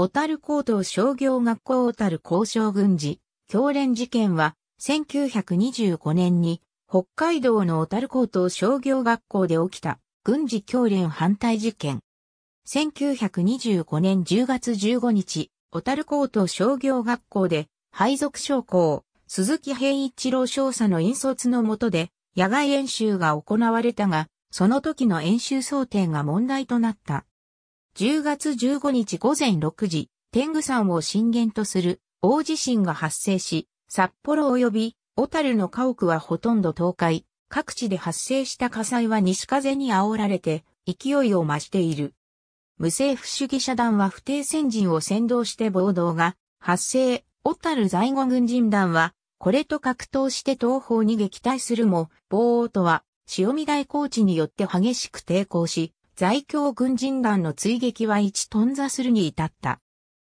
小樽高等商業学校小樽交渉軍事、教練事件は、1925年に、北海道の小樽高等商業学校で起きた、軍事教練反対事件。1925年10月15日、小樽高等商業学校で、配属将校、鈴木平一郎少佐の引率の下で、野外演習が行われたが、その時の演習想定が問題となった。10月15日午前6時、天狗山を震源とする大地震が発生し、札幌及び小樽の家屋はほとんど倒壊、各地で発生した火災は西風に煽られて勢いを増している。無政府主義者団は不定戦人を先導して暴動が発生、小樽在後軍人団はこれと格闘して東方に撃退するも、暴王とは、潮見大高地によって激しく抵抗し、在京軍人団の追撃は一頓挫するに至った。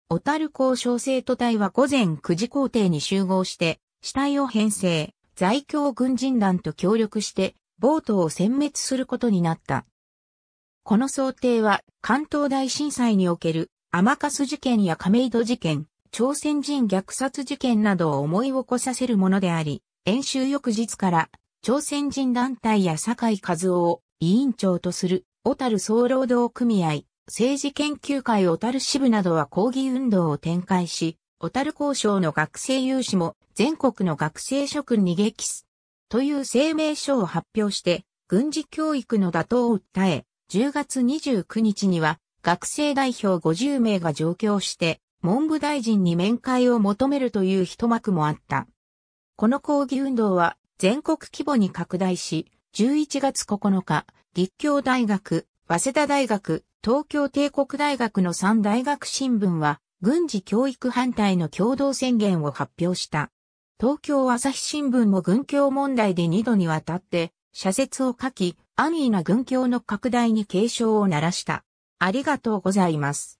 小樽交小生徒隊は午前9時校庭に集合して、死体を編成、在京軍人団と協力して、ボートを殲滅することになった。この想定は、関東大震災における、甘笠事件や亀戸事件、朝鮮人虐殺事件などを思い起こさせるものであり、演習翌日から、朝鮮人団体や堺和夫を委員長とする小樽総労働組合、政治研究会小樽支部などは抗議運動を展開し、小樽交渉の学生有志も全国の学生諸君に激す。という声明書を発表して、軍事教育の打倒を訴え、10月29日には学生代表50名が上京して、文部大臣に面会を求めるという一幕もあった。この抗議運動は全国規模に拡大し、11月9日、立教大学、早稲田大学、東京帝国大学の3大学新聞は、軍事教育反対の共同宣言を発表した。東京朝日新聞も軍教問題で2度にわたって、社説を書き、安易な軍教の拡大に警鐘を鳴らした。ありがとうございます。